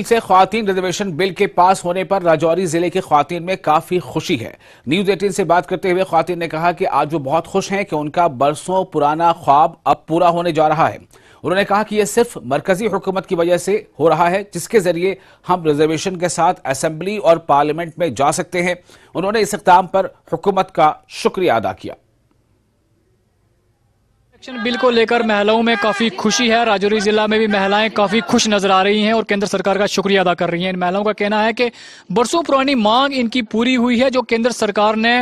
से खातन reservation bill के पास होने पर राजौरी जिले के खातन में काफी खुशी है न्यूज एटीन से बात करते हुए खातन ने कहा कि आज वो बहुत खुश हैं कि उनका बरसों पुराना ख्वाब अब पूरा होने जा रहा है उन्होंने कहा कि यह सिर्फ मरकजी हुकूमत की वजह से हो रहा है जिसके जरिए हम रिजर्वेशन के साथ असेंबली और पार्लियामेंट में जा सकते हैं उन्होंने इस इकदाम पर हुकूमत का शुक्रिया अदा किया इलेक्शन बिल को लेकर महिलाओं में काफी खुशी है राजौरी जिला में भी महिलाएं काफी खुश नजर आ रही हैं और केंद्र सरकार का शुक्रिया अदा कर रही हैं इन महिलाओं का कहना है कि बरसों पुरानी मांग इनकी पूरी हुई है जो केंद्र सरकार ने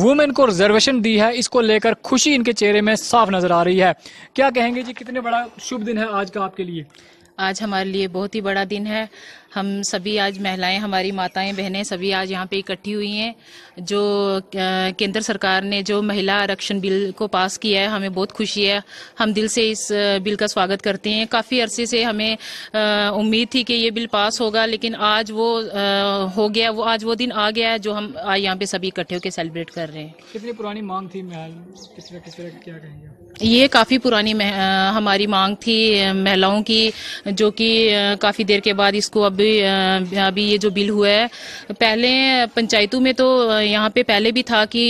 वुमेन को रिजर्वेशन दी है इसको लेकर खुशी इनके चेहरे में साफ नजर आ रही है क्या कहेंगे जी कितने बड़ा शुभ दिन है आज का आपके लिए आज हमारे लिए बहुत ही बड़ा दिन है हम सभी आज महिलाएं हमारी माताएं बहनें सभी आज यहाँ पे इकट्ठी हुई हैं जो केंद्र सरकार ने जो महिला आरक्षण बिल को पास किया है हमें बहुत खुशी है हम दिल से इस बिल का स्वागत करते हैं काफ़ी अरसे से हमें उम्मीद थी कि ये बिल पास होगा लेकिन आज वो हो गया वो आज वो दिन आ गया है जो हम आज यहाँ पे सभी इकट्ठे होकर सेलिब्रेट कर रहे हैं कितनी पुरानी मांग थी महल किस तरह किस तरह क्या कहेंगे ये काफ़ी पुरानी हमारी मांग थी महिलाओं की जो कि काफ़ी देर के बाद इसको अभी अभी ये जो बिल हुआ है पहले पंचायतों में तो यहाँ पे पहले भी था कि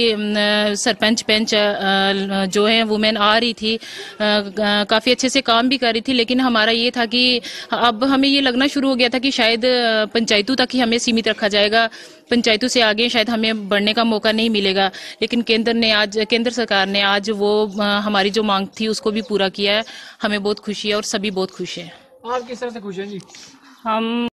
सरपंच पंच जो है वुमेन आ रही थी काफ़ी अच्छे से काम भी कर रही थी लेकिन हमारा ये था कि अब हमें ये लगना शुरू हो गया था कि शायद पंचायतों तक ही हमें सीमित रखा जाएगा पंचायतों से आगे शायद हमें बढ़ने का मौका नहीं मिलेगा लेकिन केंद्र ने आज केंद्र सरकार ने आज वो हमारी जो मांग थी उसको भी पूरा किया है हमें बहुत खुशी है और सभी बहुत खुश हैं आप किस तरह से खुश हैं जी हम